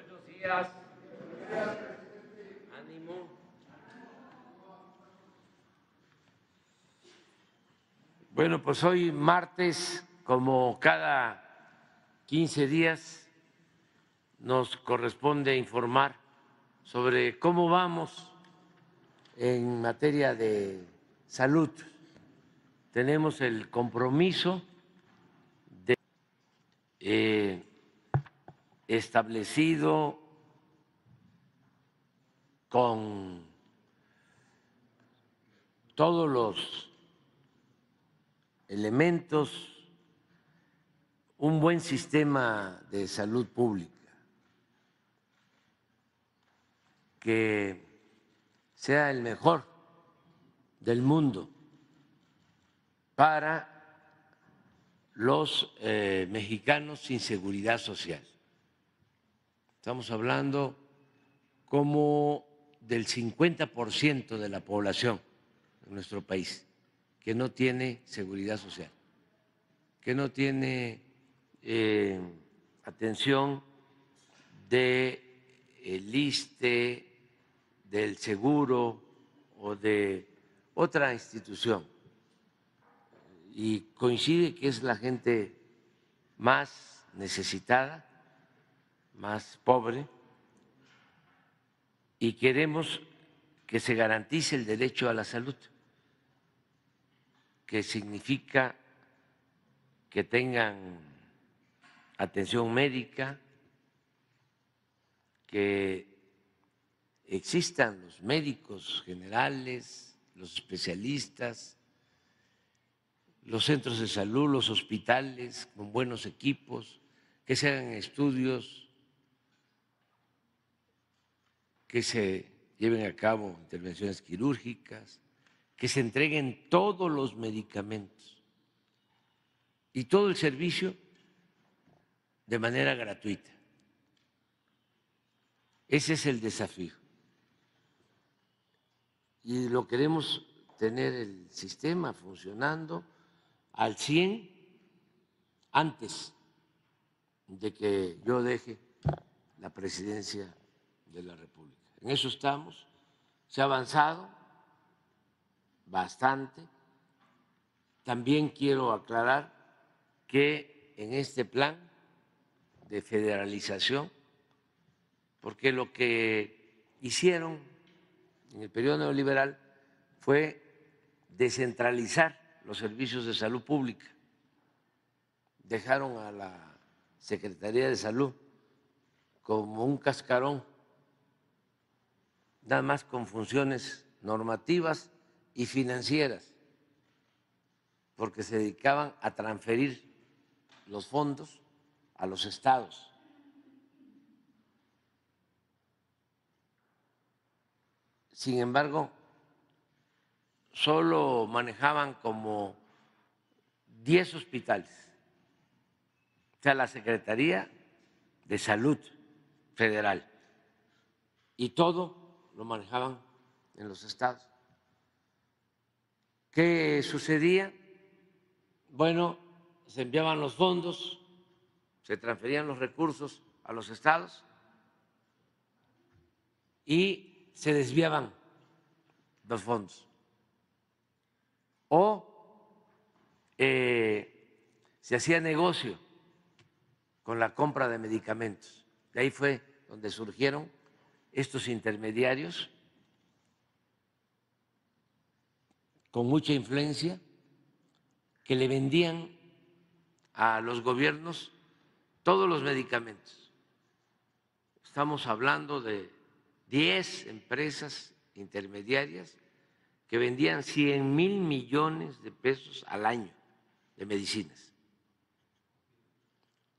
Buenos días. Ánimo. Bueno, pues hoy martes, como cada 15 días, nos corresponde informar sobre cómo vamos en materia de salud. Tenemos el compromiso de... Eh, establecido con todos los elementos, un buen sistema de salud pública que sea el mejor del mundo para los eh, mexicanos sin seguridad social. Estamos hablando como del 50% de la población de nuestro país que no tiene seguridad social, que no tiene eh, atención de el eh, del seguro o de otra institución. Y coincide que es la gente más necesitada más pobre y queremos que se garantice el derecho a la salud, que significa que tengan atención médica, que existan los médicos generales, los especialistas, los centros de salud, los hospitales con buenos equipos, que se hagan estudios que se lleven a cabo intervenciones quirúrgicas, que se entreguen todos los medicamentos y todo el servicio de manera gratuita. Ese es el desafío. Y lo queremos tener el sistema funcionando al 100 antes de que yo deje la presidencia de la República en eso estamos, se ha avanzado bastante. También quiero aclarar que en este plan de federalización, porque lo que hicieron en el periodo neoliberal fue descentralizar los servicios de salud pública. Dejaron a la Secretaría de Salud como un cascarón nada más con funciones normativas y financieras, porque se dedicaban a transferir los fondos a los estados. Sin embargo, solo manejaban como 10 hospitales. O sea, la Secretaría de Salud Federal. Y todo lo manejaban en los estados. ¿Qué sucedía? Bueno, se enviaban los fondos, se transferían los recursos a los estados y se desviaban los fondos. O eh, se hacía negocio con la compra de medicamentos. De ahí fue donde surgieron estos intermediarios con mucha influencia que le vendían a los gobiernos todos los medicamentos. Estamos hablando de 10 empresas intermediarias que vendían 100 mil millones de pesos al año de medicinas,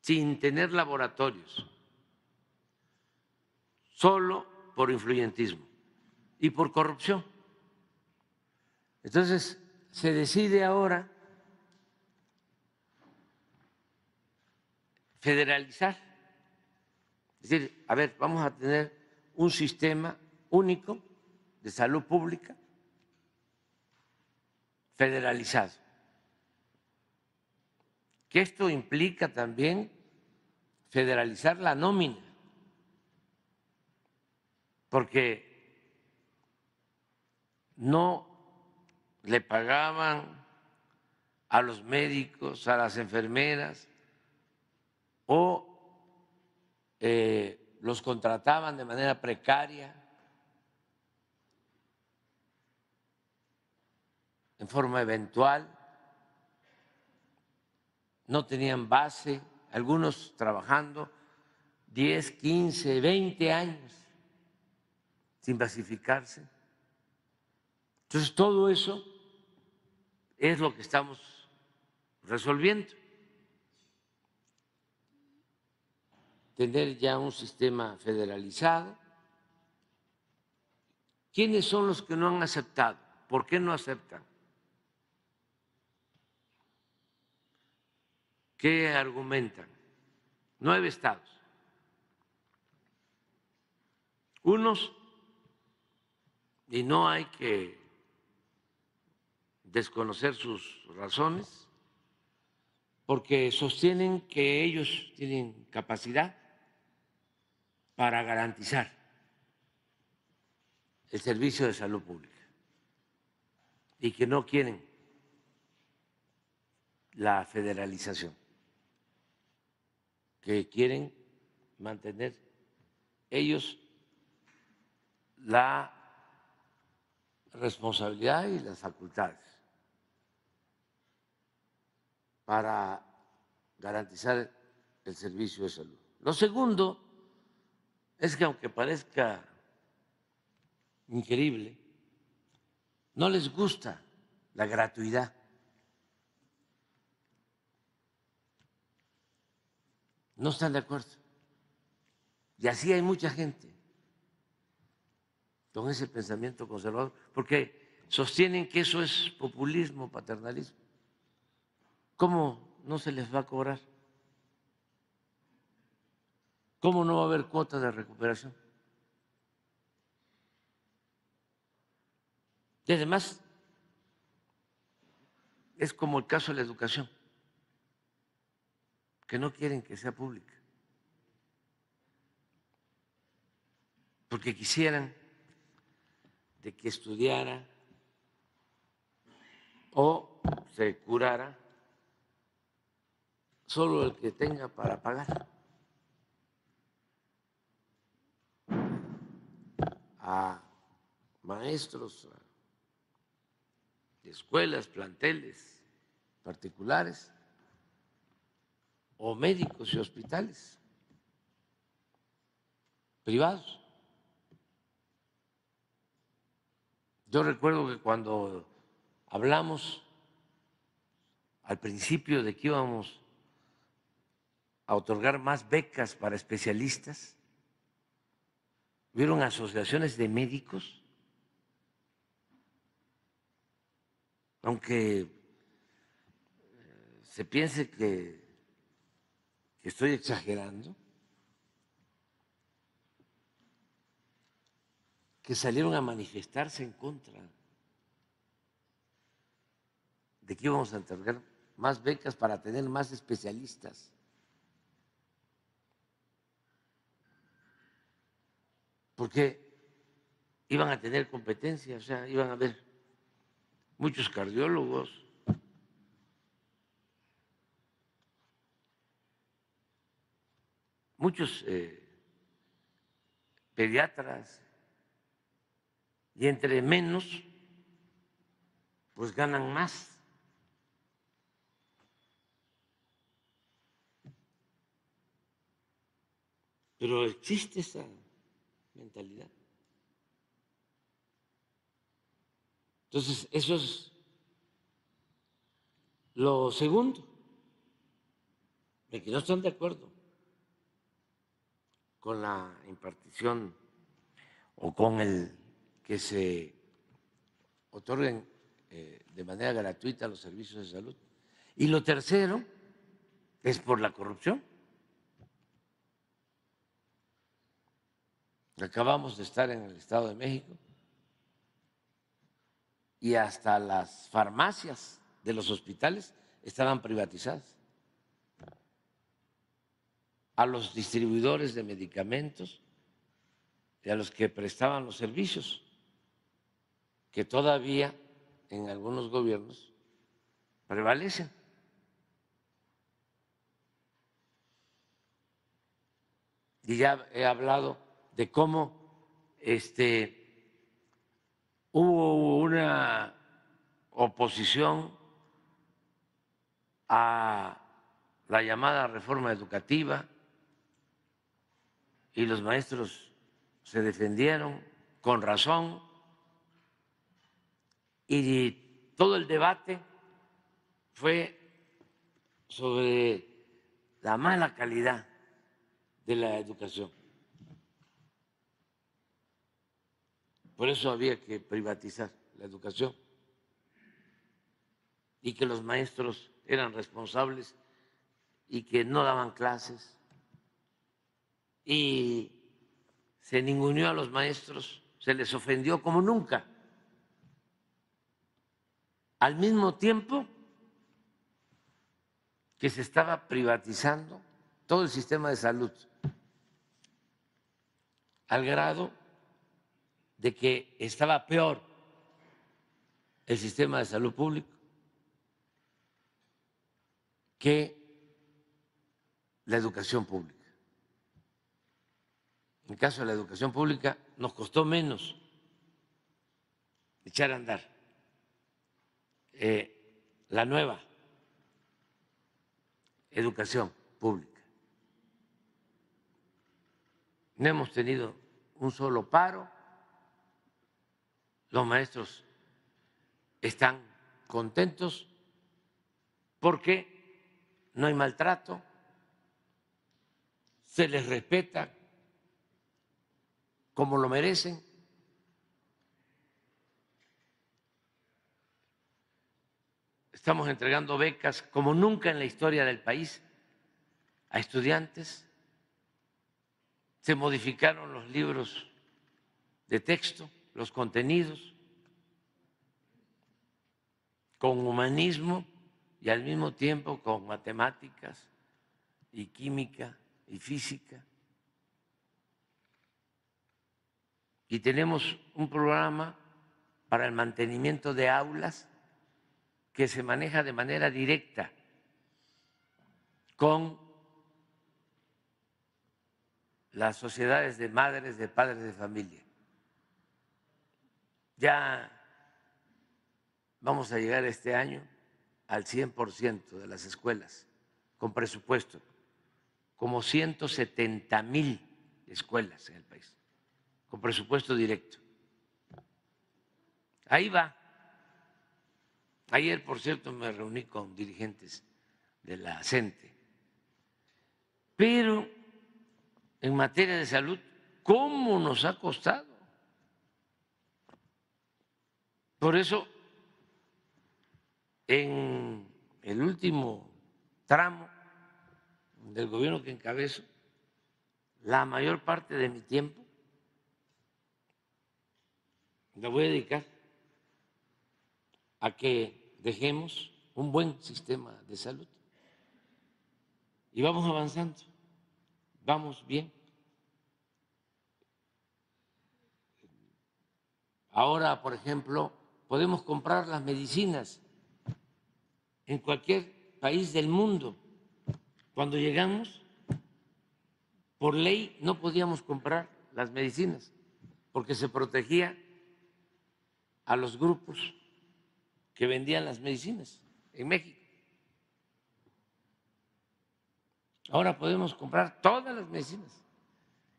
sin tener laboratorios solo por influyentismo y por corrupción. Entonces, se decide ahora federalizar. Es decir, a ver, vamos a tener un sistema único de salud pública federalizado. Que esto implica también federalizar la nómina porque no le pagaban a los médicos, a las enfermeras, o eh, los contrataban de manera precaria, en forma eventual, no tenían base, algunos trabajando 10, 15, 20 años sin pacificarse. Entonces, todo eso es lo que estamos resolviendo. Tener ya un sistema federalizado. ¿Quiénes son los que no han aceptado? ¿Por qué no aceptan? ¿Qué argumentan? Nueve estados. Unos y no hay que desconocer sus razones porque sostienen que ellos tienen capacidad para garantizar el servicio de salud pública y que no quieren la federalización, que quieren mantener ellos la responsabilidad y las facultades para garantizar el servicio de salud. Lo segundo es que aunque parezca increíble, no les gusta la gratuidad. No están de acuerdo. Y así hay mucha gente con ese pensamiento conservador, porque sostienen que eso es populismo, paternalismo. ¿Cómo no se les va a cobrar? ¿Cómo no va a haber cuota de recuperación? Y además, es como el caso de la educación, que no quieren que sea pública, porque quisieran de que estudiara o se curara solo el que tenga para pagar. A maestros, de escuelas, planteles particulares o médicos y hospitales privados. Yo recuerdo que cuando hablamos al principio de que íbamos a otorgar más becas para especialistas, hubieron asociaciones de médicos, aunque eh, se piense que estoy exagerando, que salieron a manifestarse en contra de que íbamos a entregar más becas para tener más especialistas. Porque iban a tener competencia, o sea, iban a haber muchos cardiólogos. muchos eh, pediatras, y entre menos, pues ganan más. Pero existe esa mentalidad. Entonces, eso es lo segundo, de que no están de acuerdo con la impartición o con el que se otorguen eh, de manera gratuita los servicios de salud. Y lo tercero es por la corrupción. Acabamos de estar en el Estado de México y hasta las farmacias de los hospitales estaban privatizadas. A los distribuidores de medicamentos y a los que prestaban los servicios que todavía en algunos gobiernos prevalecen. Y ya he hablado de cómo este, hubo una oposición a la llamada reforma educativa y los maestros se defendieron con razón y todo el debate fue sobre la mala calidad de la educación. Por eso había que privatizar la educación y que los maestros eran responsables y que no daban clases y se ninguneó a los maestros, se les ofendió como nunca al mismo tiempo que se estaba privatizando todo el sistema de salud, al grado de que estaba peor el sistema de salud público que la educación pública. En caso de la educación pública nos costó menos echar a andar eh, la nueva educación pública. No hemos tenido un solo paro, los maestros están contentos porque no hay maltrato, se les respeta como lo merecen. estamos entregando becas como nunca en la historia del país a estudiantes. Se modificaron los libros de texto, los contenidos, con humanismo y al mismo tiempo con matemáticas y química y física. Y tenemos un programa para el mantenimiento de aulas que se maneja de manera directa con las sociedades de madres, de padres de familia. Ya vamos a llegar este año al 100% de las escuelas con presupuesto, como 170 mil escuelas en el país, con presupuesto directo. Ahí va Ayer, por cierto, me reuní con dirigentes de la CENTE. Pero en materia de salud, ¿cómo nos ha costado? Por eso, en el último tramo del gobierno que encabezo, la mayor parte de mi tiempo la voy a dedicar a que dejemos un buen sistema de salud. Y vamos avanzando, vamos bien. Ahora, por ejemplo, podemos comprar las medicinas en cualquier país del mundo. Cuando llegamos, por ley no podíamos comprar las medicinas porque se protegía a los grupos que vendían las medicinas en México. Ahora podemos comprar todas las medicinas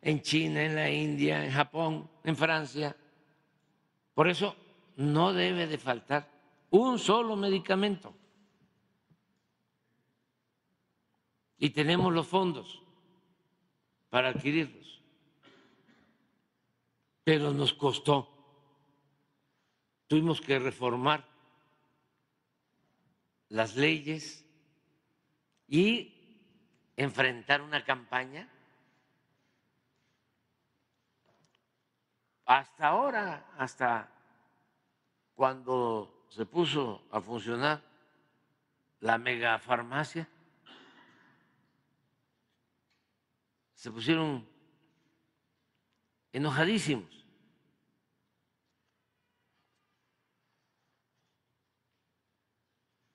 en China, en la India, en Japón, en Francia. Por eso no debe de faltar un solo medicamento. Y tenemos los fondos para adquirirlos. Pero nos costó. Tuvimos que reformar las leyes y enfrentar una campaña. Hasta ahora, hasta cuando se puso a funcionar la megafarmacia, se pusieron enojadísimos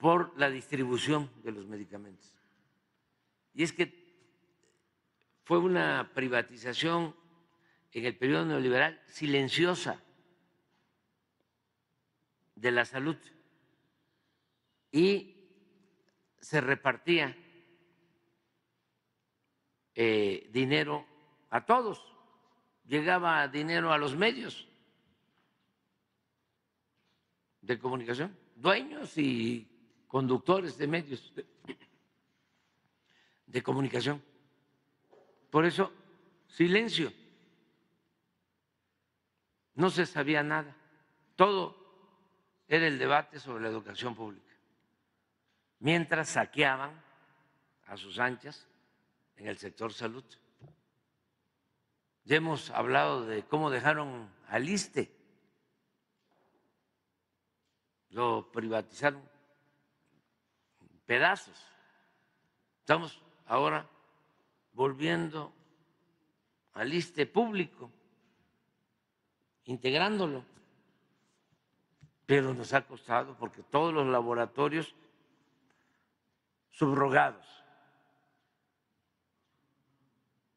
por la distribución de los medicamentos. Y es que fue una privatización en el periodo neoliberal silenciosa de la salud y se repartía eh, dinero a todos, llegaba dinero a los medios de comunicación, dueños y conductores de medios de, comunicación. Por eso, silencio. No se sabía nada. Todo era el debate sobre la educación pública. Mientras saqueaban a sus anchas en el sector salud. Ya hemos hablado de cómo dejaron al ISTE. Lo privatizaron pedazos. Estamos ahora volviendo al liste público, integrándolo, pero nos ha costado porque todos los laboratorios subrogados,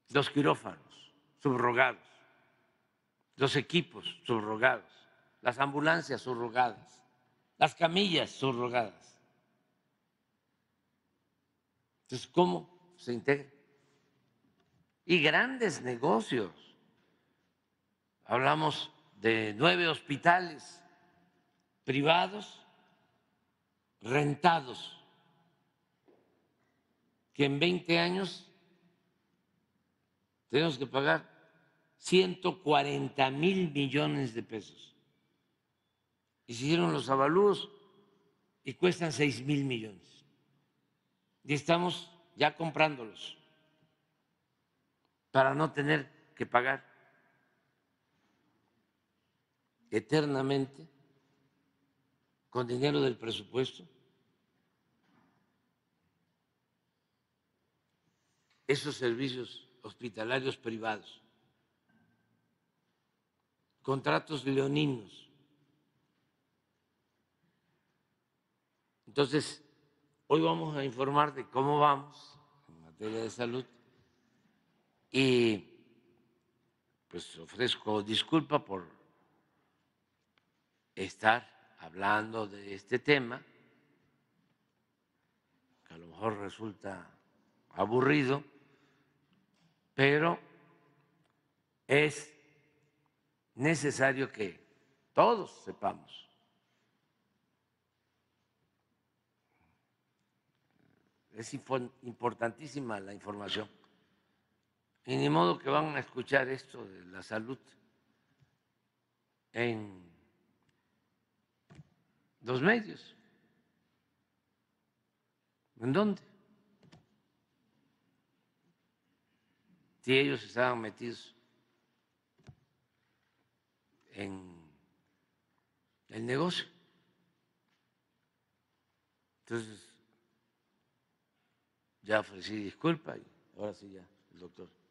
los quirófanos subrogados, los equipos subrogados, las ambulancias subrogadas, las camillas subrogadas entonces, ¿cómo se integra? Y grandes negocios. Hablamos de nueve hospitales privados rentados, que en 20 años tenemos que pagar 140 mil millones de pesos. Hicieron los avalúos y cuestan 6 mil millones y estamos ya comprándolos para no tener que pagar eternamente con dinero del presupuesto. esos servicios hospitalarios privados, contratos leoninos. Entonces, Hoy vamos a informar de cómo vamos en materia de salud y pues ofrezco disculpa por estar hablando de este tema, que a lo mejor resulta aburrido, pero es necesario que todos sepamos es importantísima la información. Y ni modo que van a escuchar esto de la salud en los medios. ¿En dónde? Si ellos estaban metidos en el negocio. Entonces, ya ofrecí disculpas y ahora sí ya, el doctor.